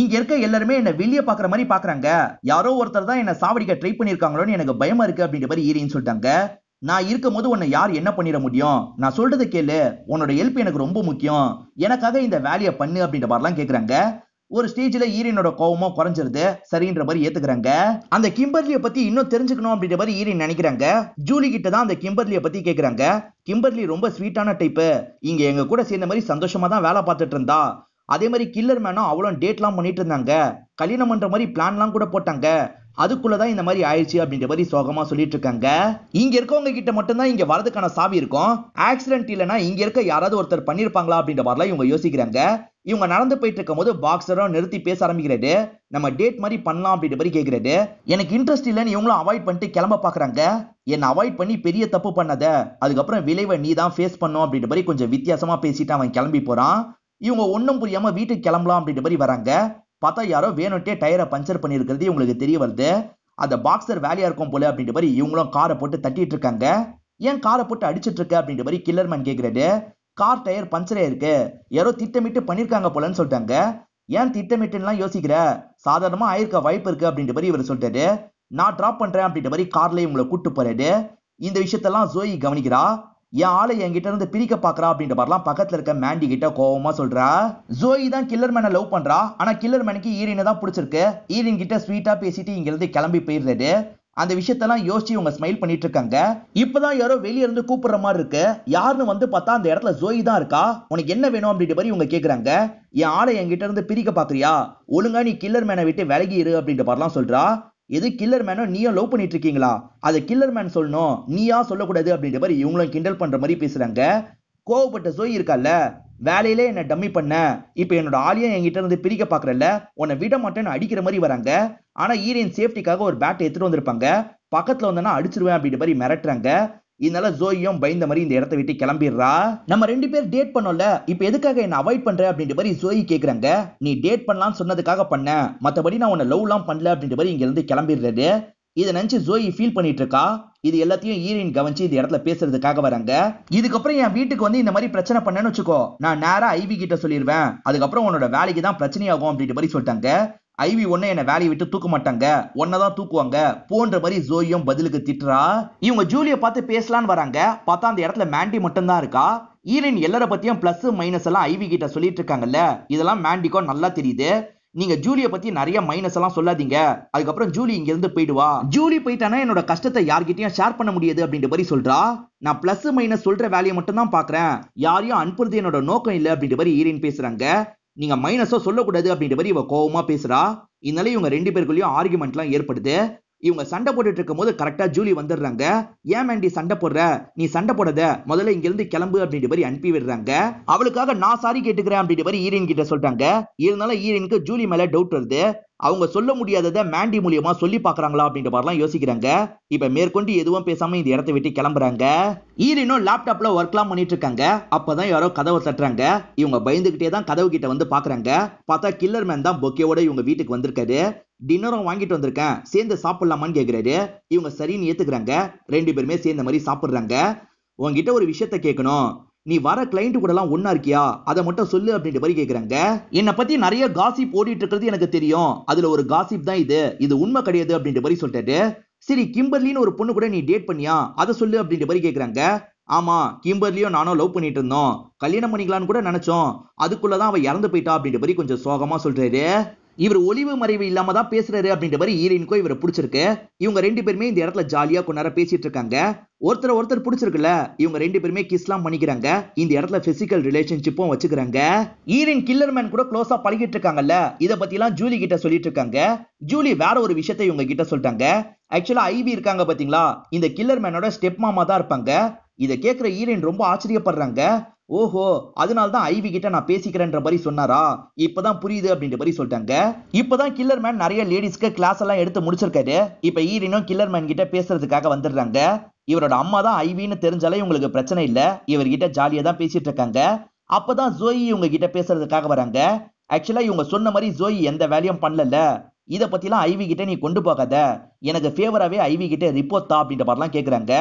இங்க இருக்க எல்லாருமே என்ன வெளியே பாக்குற மாதிரி பாக்குறாங்க யாரோ ஒருத்தர் தான் என்ன சாவடிக்க ட்ரை பண்ணிருக்காங்களோன்னு எனக்கு பயமா இருக்கு அப்படின்ற மாதிரி ஈரின்னு சொல்லிட்டாங்க நான் இருக்கும் போது உன்னை யார் என்ன பண்ணிட முடியும் நான் சொல்றது கேளு உன்னோட ஹெல்ப் எனக்கு ரொம்ப முக்கியம் எனக்காக இந்த வேலையை பண்ணு அப்படின்ற மாதிரிலாம் கேட்குறாங்க ஒரு ஸ்டேஜில் ஈரீனோட கோவமோ குறைஞ்சிருது சரின்ற மாதிரி ஏத்துக்கிறாங்க அந்த கிம்பர்லியை பத்தி இன்னும் தெரிஞ்சுக்கணும் அப்படின்ற மாதிரி ஈரீன் நினைக்கிறாங்க ஜூலி கிட்ட தான் அந்த கிம்பர்லியை பத்தி கேட்குறாங்க கிம்பர்லி ரொம்ப ஸ்வீட்டான டைப்பு இங்க எங்க கூட சேர்ந்த மாதிரி சந்தோஷமா தான் வேலை பார்த்துட்டு இருந்தா அதே மாதிரி கில்லர் மேனும் அவ்வளோ டேட்லாம் பண்ணிட்டு இருந்தாங்க கல்யாணம் பண்ற மாதிரி பிளான்லாம் கூட போட்டாங்க அதுக்குள்ளதான் தான் இந்த மாதிரி ஆயிடுச்சு அப்படின்ற மாதிரி சோகமா சொல்லிட்டு இருக்காங்க இங்க இருக்கவங்க கிட்ட மட்டும்தான் இங்க வரதுக்கான சாவி இருக்கும் ஆக்சிடென்ட் இல்லைன்னா இங்க இருக்க யாராவது ஒருத்தர் பண்ணிருப்பாங்களா அப்படின்ற மாதிரி இவங்க யோசிக்கிறாங்க இவங்க நடந்து போயிட்டு இருக்கும் போது பாக்ஸரும் நிறுத்தி பேச ஆரம்பிக்கிறது நம்ம டேட் மாதிரி பண்ணலாம் அப்படின்ற மாதிரி கேட்கிறாரு எனக்கு இன்ட்ரெஸ்ட் இல்லைன்னு இவங்களும் அவாய்ட் பண்ணிட்டு கிளம்ப பாக்குறாங்க என்னை அவாய்ட் பண்ணி பெரிய தப்பு பண்ணத அதுக்கப்புறம் விளைவை நீ தான் ஃபேஸ் பண்ணும் அப்படின்ற மாதிரி கொஞ்சம் வித்தியாசமா பேசிட்டு அவன் கிளம்பி போறான் இவங்க ஒன்றும் புரியாம வீட்டுக்கு கிளம்பலாம் அப்படின்ற மாதிரி வராங்க பார்த்தா யாரோ வேணுட்டே டயரை பஞ்சர் பண்ணியிருக்கிறது இவங்களுக்கு தெரிய வருது அந்த பாக்ஸர் வேலையாக இருக்கும் போல அப்படின்ற மாதிரி இவங்களும் காரை போட்டு தட்டிட்டு இருக்காங்க ஏன் காரை போட்டு அடிச்சிட்டு இருக்க அப்படின்ற மாதிரி மேன் கேட்குறாரு கார் டயர் பஞ்சர் ஆயிருக்கு யாரோ திட்டமிட்டு பண்ணியிருக்காங்க போலன்னு சொல்லிட்டாங்க ஏன் திட்டமிட்டுலாம் யோசிக்கிற சாதாரணமாக ஆயிருக்க வாய்ப்பு இருக்கு அப்படின்ற மாதிரி இவர் சொல்லிட்டாரு நான் ட்ராப் பண்ணுறேன் அப்படின்ற மாதிரி கார்லேயே இவங்களை கூப்பிட்டு போறாரு இந்த விஷயத்தெல்லாம் ஜோயி கவனிக்கிறா என் ஆளை என்கிட்ட இருந்து பிரிக்க பாக்குறா அப்படின்ற மாதிரிலாம் பக்கத்துல இருக்க மேண்டி கிட்ட கோவமா சொல்றா ஜோயி தான் கில்லர் மேனை லவ் பண்றா ஆனா கில்லர் மேனுக்கு ஈரினை தான் பிடிச்சிருக்கு ஈரின் கிட்ட ஸ்வீட்டா பேசிட்டு இங்கிருந்து கிளம்பி போயிடுறது அந்த விஷயத்தெல்லாம் யோசிச்சு இவங்க ஸ்மைல் பண்ணிட்டு இருக்காங்க இப்பதான் யாரோ வெளியே இருந்து கூப்பிடுற மாதிரி இருக்கு யாருன்னு வந்து பார்த்தா அந்த இடத்துல ஜோயி தான் இருக்கா உனக்கு என்ன வேணும் அப்படின்ற மாதிரி இவங்க கேக்குறாங்க என் ஆளை என்கிட்ட இருந்து பிரிக்க பாக்குறியா ஒழுங்கா நீ கில்லர் மேனை விட்டு விலகிடு அப்படின்ற மாதிரிலாம் சொல்றா எது கில்லர் மேனோ நீயும் லவ் பண்ணிட்டு இருக்கீங்களா அது கில்லர் மேன் சொல்லணும் நீயா சொல்லக்கூடாது அப்படின்ற மாதிரி இவங்களும் கிண்டல் பண்ற மாதிரி பேசுறாங்க கோவப்பட்ட சோய் இருக்கால வேலையிலே என்னை டம்மி பண்ண இப்போ என்னோட ஆலியா என்கிட்ட இருந்து பிரிக்க பார்க்குறல்ல உன்னை விட மாட்டேன்னு அடிக்கிற மாதிரி வராங்க ஆனால் ஈரியன் சேஃப்டிக்காக ஒரு பேட் எடுத்துகிட்டு வந்திருப்பாங்க பக்கத்தில் வந்தேன்னா அடிச்சிருவேன் அப்படின்ற மாதிரி மிரட்டுறாங்க இதனால ஜோயும் பயந்த மாதிரி இந்த இடத்த விட்டு கிளம்பிடுறா நம்ம ரெண்டு பேர் டேட் பண்ணோம்ல இப்ப எதுக்காக என்ன அவாய்ட் பண்ற அப்படின்ற மாதிரி ஜோயி கேக்குறாங்க நீ டேட் பண்ணலாம்னு சொன்னதுக்காக பண்ண மத்தபடி நான் உன்னை லவ்லாம் பண்ணல அப்படின்ற மாதிரி இங்க இருந்து கிளம்பிடுறது இதை நினைச்சு ஜோயி ஃபீல் பண்ணிட்டு இருக்கா இது எல்லாத்தையும் ஈரின் கவனிச்சு இந்த இடத்துல பேசுறதுக்காக வராங்க இதுக்கப்புறம் என் வீட்டுக்கு வந்து இந்த மாதிரி பிரச்சனை பண்ணேன்னு வச்சுக்கோ நான் நேரா ஐவி கிட்ட சொல்லிடுவேன் அதுக்கப்புறம் உன்னோட வேலைக்கு தான் பிரச்சனையாகும் அப்படின்ற மாதிரி சொல்லிட்டாங்க ஐவி ஒன்னு என்ன வேலையை விட்டு தூக்க மாட்டாங்க தான் தூக்குவாங்க போன்ற மாதிரி ஜோயும் பதிலுக்கு திட்டுறா இவங்க ஜூலியை பார்த்து பேசலான்னு வராங்க பார்த்தா அந்த இடத்துல மேண்டி மட்டும் தான் இருக்கா ஈரின் எல்லார பத்தியும் பிளஸ் மைனஸ் எல்லாம் ஐவி கிட்ட சொல்லிட்டு இருக்காங்கல்ல இதெல்லாம் மேண்டிக்கோ நல்லா தெரியுது நீங்க ஜூலிய பத்தி நிறைய மைனஸ் எல்லாம் சொல்லாதீங்க அதுக்கப்புறம் ஜூலி இங்க இருந்து போயிடுவா ஜூலி போயிட்டானா என்னோட கஷ்டத்தை யார்கிட்டயும் ஷேர் பண்ண முடியாது அப்படின்ற மாதிரி சொல்றா நான் பிளஸ் மைனஸ் சொல்ற வேலையை மட்டும் தான் பாக்குறேன் யாரையும் அனுப்புறது என்னோட நோக்கம் இல்லை அப்படின்ற மாதிரி ஈரின் பேசுறாங்க நீங்க மைனஸோ சொல்லக்கூடாது அப்படின்ற மாதிரி இவ கோபமா பேசுறா இதனால இவங்க ரெண்டு பேருக்குள்ளயும் ஆர்குமெண்ட்லாம் ஏற்படுது இவங்க சண்டை போட்டுட்டு இருக்கும் போது கரெக்டா ஜூலி வந்துடுறாங்க ஏன் மேண்டி சண்டை போடுற நீ சண்டை போடாத முதல்ல இங்க இருந்து கிளம்பு அப்படின்ற மாதிரி அனுப்பி விடுறாங்க அவளுக்காக நான் சாரி கேட்டுக்கிறேன் அப்படின்ற மாதிரி ஈரன் கிட்ட சொல்றாங்க இருந்தாலும் ஈரனுக்கு ஜூலி மேல டவுட் வருது அவங்க சொல்ல முடியாததை மேண்டி மூலியமா சொல்லி பாக்குறாங்களா அப்படின்ற மாதிரிலாம் யோசிக்கிறாங்க இப்ப மேற்கொண்டு எதுவும் பேசாம இந்த இடத்த விட்டு கிளம்புறாங்க ஈரினும் லேப்டாப்ல ஒர்க்லாம் பண்ணிட்டு இருக்காங்க அப்பதான் யாரோ கதவை தட்டுறாங்க இவங்க பயந்துகிட்டே தான் கதவு கிட்ட வந்து பாக்குறாங்க பார்த்தா கில்லர் மேன் தான் பொக்கேவோட இவங்க வீட்டுக்கு வந்திருக்காரு டின்னரும் வாங்கிட்டு வந்திருக்கேன் சேர்ந்து சாப்பிடலாமான்னு கேக்குறாரு இவங்க சரின்னு ஏத்துக்கிறாங்க ரெண்டு பேருமே சேர்ந்த மாதிரி சாப்பிடுறாங்க உங்ககிட்ட ஒரு விஷயத்த கேட்கணும் நீ வர கிளைண்ட் கூடலாம் ஒன்றா இருக்கியா அதை மட்டும் சொல்லு அப்படின்ற மாதிரி கேட்குறாங்க என்னை பற்றி நிறைய காசிப் ஓடிட்டு இருக்கிறது எனக்கு தெரியும் அதில் ஒரு காசிப் தான் இது இது உண்மை கிடையாது அப்படின்ற மாதிரி சொல்லிட்டு சரி கிம்பர்லின்னு ஒரு பொண்ணு கூட நீ டேட் பண்ணியா அதை சொல்லு அப்படின்ற மாதிரி கேட்குறாங்க ஆமாம் கிம்பர்லியும் நானும் லவ் பண்ணிட்டு இருந்தோம் கல்யாணம் பண்ணிக்கலான்னு கூட நினச்சோம் அதுக்குள்ளே தான் அவள் இறந்து போயிட்டா அப்படின்ற மாதிரி கொஞ்சம் சோகமாக சொல்கிறாரு இவர் ஒளிவு மறைவு இல்லாம தான் பேசுறாரு அப்படின்ற மாதிரி ஹீரோயினுக்கும் இவரை பிடிச்சிருக்கு இவங்க ரெண்டு பேருமே இந்த இடத்துல ஜாலியா கொண்டாட பேசிட்டு இருக்காங்க ஒருத்தர் ஒருத்தர் பிடிச்சிருக்குல்ல இவங்க ரெண்டு பேருமே கிஸ்லாம் பண்ணிக்கிறாங்க இந்த இடத்துல பிசிக்கல் ரிலேஷன்ஷிப்பும் வச்சுக்கிறாங்க ஈரின் கில்லர் மேன் கூட க்ளோஸா பழகிட்டு இருக்காங்கல்ல இதை பத்தி எல்லாம் ஜூலி கிட்ட சொல்லிட்டு இருக்காங்க ஜூலி வேற ஒரு விஷயத்த இவங்க கிட்ட சொல்லிட்டாங்க ஆக்சுவலா ஐவி இருக்காங்க பாத்தீங்களா இந்த கில்லர் மேனோட ஸ்டெப் மாமா தான் இருப்பாங்க இதை கேட்கிற ஈரன் ரொம்ப ஆச்சரியப்படுறாங்க ஓஹோ அதனால தான் ஐவி கிட்ட நான் பேசிக்கிறேன்ற மாதிரி சொன்னாரா இப்பதான் புரியுது அப்படின்ற மாதிரி சொல்லிட்டாங்க இப்பதான் கில்லர் மேன் நிறைய லேடிஸ்க்கு கிளாஸ் எல்லாம் எடுத்து முடிச்சிருக்காரு இப்ப ஈரினும் கில்லர் மேன் கிட்ட பேசுறதுக்காக வந்துடுறாங்க இவரோட அம்மா தான் ஐவின்னு தெரிஞ்சாலே இவங்களுக்கு பிரச்சனை இல்ல இவர்கிட்ட ஜாலியா தான் பேசிட்டு இருக்காங்க அப்பதான் ஜோயி இவங்க கிட்ட பேசுறதுக்காக வராங்க ஆக்சுவலா இவங்க சொன்ன மாதிரி ஜோயி எந்த வேலையும் பண்ணல இதை பத்திலாம் ஐவி கிட்ட நீ கொண்டு போகாத எனக்கு ஃபேவராகவே ஐவி கிட்ட ரிப்போர்ட் தா அப்படின்ற மாதிரிலாம் கேட்குறாங்க